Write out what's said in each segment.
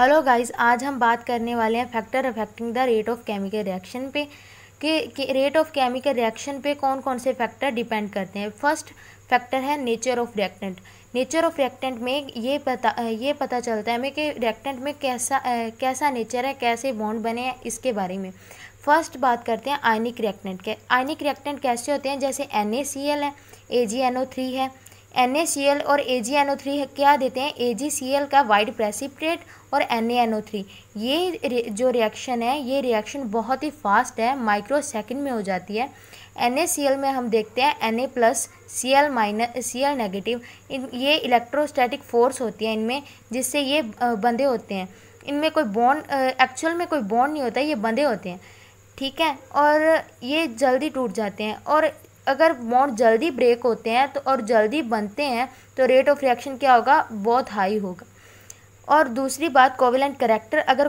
Hello guys आज हम बात करने वाले हैं factor affecting the rate of chemical reaction पे के रेट ऑफ केमिकल रिएक्शन पे कौन कौन से फैक्टर डिपेंड करते हैं फर्स्ट फैक्टर है nature of reactant nature of reactant में ये पता ये पता चलता है हमें कि रिएक्टेंट में कैसा कैसा नेचर है कैसे बॉन्ड बने हैं इसके बारे में फर्स्ट बात करते हैं आयनिक रिएक्टेंट के आयनिक रिएक्टेंट कैसे होते हैं जैसे एन है ए है एन और ए क्या देते हैं ए का वाइड प्रेसिप्रेट और एन ये जो रिएक्शन है ये रिएक्शन बहुत ही फास्ट है माइक्रो सेकेंड में हो जाती है एन में हम देखते हैं N A plus C L minus C L negative in ये इलेक्ट्रोस्टैटिक फोर्स होती है इनमें जिससे ये बंधे होते हैं इनमें कोई बॉन्ड एक्चुअल में कोई बॉन्ड नहीं होता ये बंधे होते हैं ठीक है और ये जल्दी टूट जाते हैं और अगर बॉन्ड जल्दी ब्रेक होते हैं तो और जल्दी बनते हैं तो रेट ऑफ रिएक्शन क्या होगा बहुत हाई होगा और दूसरी बात कोविलेंट करेक्टर अगर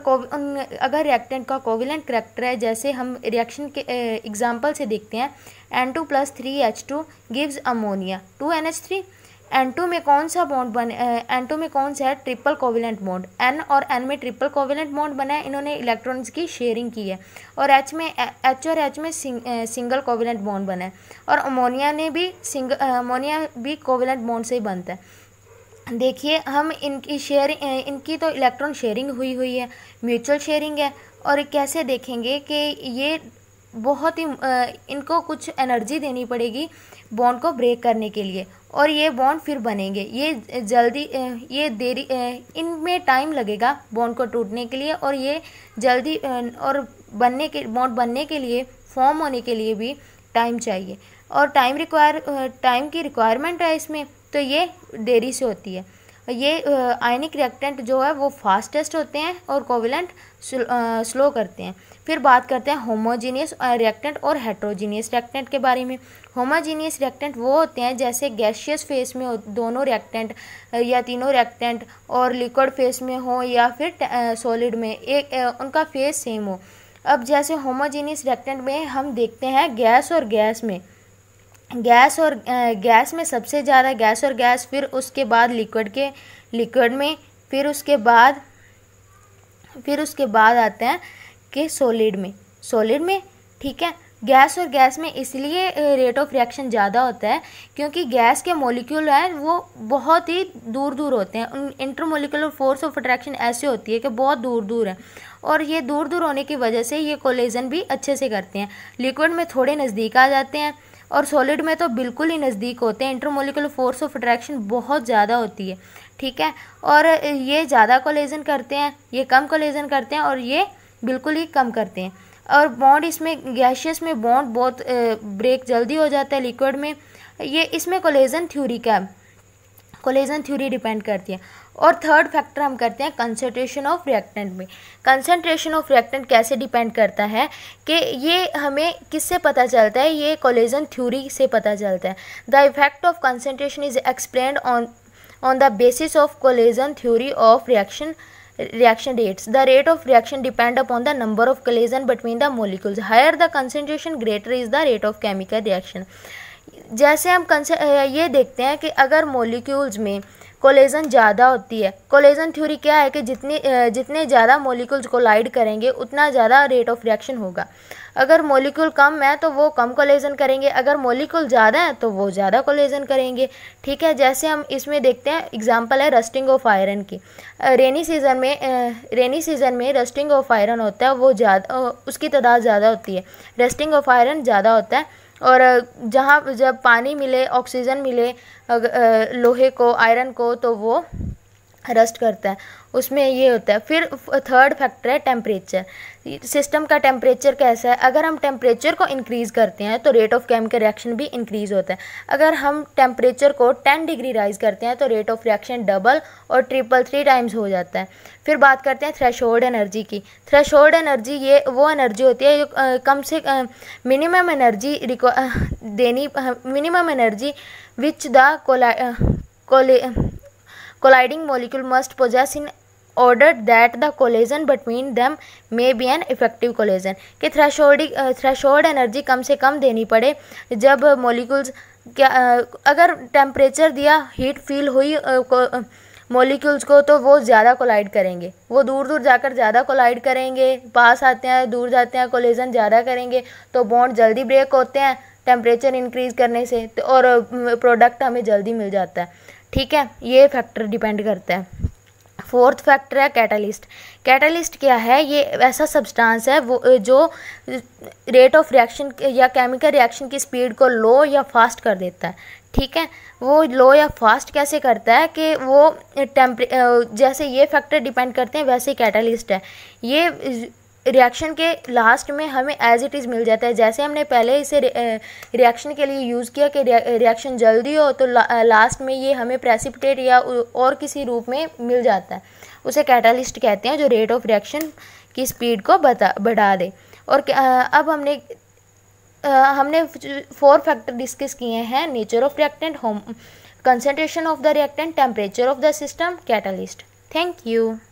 अगर रिएक्टेंट का कोविलेंट करेक्टर है जैसे हम रिएक्शन के एग्जाम्पल से देखते हैं N two plus three H two gives ammonia two N H three N two में कौन सा बॉन्ड बने एन टू में कौन सा है ट्रिपल कोविलेंट बॉन्ड एन और एन में ट्रिपल कोविलेंट बॉन्ड बना है इन्होंने इलेक्ट्रॉन्स की शेयरिंग की है और एच में एच और एच में सिंग, सिंगल कोविलेंट बॉन्ड बना है और अमोनिया ने भी सिंगल अमोनिया भी कोविलेंट बॉन्ड से ही बनता है देखिए हम इनकी शेयरिंग इनकी तो इलेक्ट्रॉन शेयरिंग हुई हुई है म्यूचुअल शेयरिंग है और कैसे देखेंगे कि ये बहुत ही इनको कुछ एनर्जी देनी पड़ेगी बॉन्ड को ब्रेक करने के लिए और ये बॉन्ड फिर बनेंगे ये जल्दी ये देरी इनमें टाइम लगेगा बॉन्ड को टूटने के लिए और ये जल्दी और बनने के बॉन्ड बनने के लिए फॉर्म होने के लिए भी टाइम चाहिए और टाइम रिक्वायर टाइम की रिक्वायरमेंट है इसमें तो ये देरी से होती है ये आयनिक रिएक्टेंट जो है वो फास्टेस्ट होते हैं और कोविलेंट स्लो करते हैं फिर बात करते हैं होमोजीनियस रिएक्टेंट और हेट्रोजीनियस रिएक्टेंट के बारे में होमोजीनियस रिएक्टेंट वो होते हैं जैसे गैशियस फेस में हो दोनों रिएक्टेंट या तीनों रिएक्टेंट और लिक्विड फेस में हो या फिर सॉलिड में एक उनका फेस सेम हो अब जैसे होमोजीनियस रिएक्टेंट में हम देखते हैं गैस और गैस में गैस और गैस में सबसे ज़्यादा गैस और गैस फिर उसके बाद लिक्विड के लिक्विड में फिर उसके बाद फिर उसके बाद आते हैं कि सॉलिड में सॉलिड में ठीक है गैस और गैस में इसलिए रेट ऑफ रिएक्शन ज़्यादा होता है क्योंकि गैस के मोलिक्यूल हैं वो बहुत ही दूर दूर होते हैं उन इंटरमोलिकुलर फोर्स ऑफ अट्रैक्शन ऐसे होती है कि बहुत दूर दूर है और ये दूर दूर होने की वजह से ये कोलेजन भी अच्छे से करते हैं लिक्विड में थोड़े नज़दीक आ जाते हैं और सॉलिड में तो बिल्कुल ही नज़दीक होते हैं इंटरमोलिकुलर फोर्स ऑफ अट्रैक्शन बहुत ज़्यादा होती है ठीक है और ये ज़्यादा कोलेजन करते हैं ये कम कोलेजन करते हैं और ये बिल्कुल ही कम करते हैं और बॉन्ड इसमें गैशियस में बॉन्ड बहुत ब्रेक जल्दी हो जाता है लिक्विड में ये इसमें कोलेजन थ्योरी का कोलेजन थ्योरी डिपेंड करती है और थर्ड फैक्टर हम करते हैं कंसनट्रेशन ऑफ रिएक्टेंट में कंसनट्रेशन ऑफ रिएक्टेंट कैसे डिपेंड करता है कि ये हमें किससे पता चलता है ये कोलेजन थ्योरी से पता चलता है the effect of concentration is explain on on the basis of collision theory of reaction reaction rates. The rate of reaction depend upon the number of collision between the molecules. Higher the concentration, greater is the rate of chemical reaction. जैसे हम ये देखते हैं कि अगर molecules में collagen ज़्यादा होती है कोलेजन थ्योरी क्या है कि जितनी जितने ज़्यादा मोलिकुल्स कोलाइड करेंगे उतना ज़्यादा रेट ऑफ रिएक्शन होगा अगर मोलिकुल कम है तो वो कम कोलेजन करेंगे अगर मोलिकुल ज़्यादा है तो वो ज़्यादा कोलेजन करेंगे ठीक है जैसे हम इसमें देखते हैं एग्जाम्पल है रस्टिंग ऑफ आयरन की रेनी सीज़न में रेनी सीज़न में रस्टिंग ऑफ आयरन होता है वो ज़्यादा उसकी तादाद ज़्यादा होती है रस्टिंग ऑफ आयरन ज़्यादा होता है और जहाँ जब पानी मिले ऑक्सीजन मिले लोहे को आयरन को तो वो रस्ट करता है उसमें ये होता है फिर थर्ड फैक्टर है टेम्परेचर सिस्टम का टेम्परेचर कैसा है अगर हम टेम्परेचर को इंक्रीज़ करते हैं तो रेट ऑफ केमिकल रिएक्शन भी इंक्रीज़ होता है अगर हम टेम्परेचर को 10 डिग्री राइज करते हैं तो रेट ऑफ रिएक्शन डबल और ट्रिपल थ्री टाइम्स हो जाता है फिर बात करते हैं थ्रेश एनर्जी की थ्रेश एनर्जी ये वो एनर्जी होती है जो कम से मिनिमम एनर्जी देनी मिनिमम एनर्जी विच द कोला कोले colliding molecule must possess in order that the collision between them may be an effective collision कि थ्रेशोल्ड थ्रेशोल्ड एनर्जी कम से कम देनी पड़े जब मॉलिक्यूल्स क्या अगर टेम्परेचर दिया हीट फील हुई मॉलिक्यूल्स को तो वो ज़्यादा कोलाइड करेंगे वो दूर दूर जाकर ज़्यादा कोलाइड करेंगे पास आते हैं दूर जाते हैं कोलेजन ज़्यादा करेंगे तो बॉन्ड जल्दी ब्रेक होते हैं टेम्परेचर इंक्रीज़ करने से तो और प्रोडक्ट हमें जल्दी मिल जाता है ठीक है ये फैक्टर डिपेंड करता है फोर्थ फैक्टर है कैटालिस्ट कैटालिस्ट क्या है ये ऐसा सब्सटेंस है वो जो रेट ऑफ रिएक्शन या केमिकल रिएक्शन की स्पीड को लो या फास्ट कर देता है ठीक है वो लो या फास्ट कैसे करता है कि वो टेम्परे जैसे ये फैक्टर डिपेंड करते हैं वैसे कैटालिस्ट है ये रिएक्शन के लास्ट में हमें एज इट इज़ मिल जाता है जैसे हमने पहले इसे रिएक्शन के लिए यूज़ किया कि रिएक्शन जल्दी हो तो ला, लास्ट में ये हमें प्रेसिपिटेट या और किसी रूप में मिल जाता है उसे कैटालिस्ट कहते हैं जो रेट ऑफ रिएक्शन की स्पीड को बता बढ़ा दे और अब हमने हमने फोर फैक्टर डिस्कस किए हैं नेचर ऑफ रिएक्टेंट होम concentration of the reactant temperature of the system catalyst thank you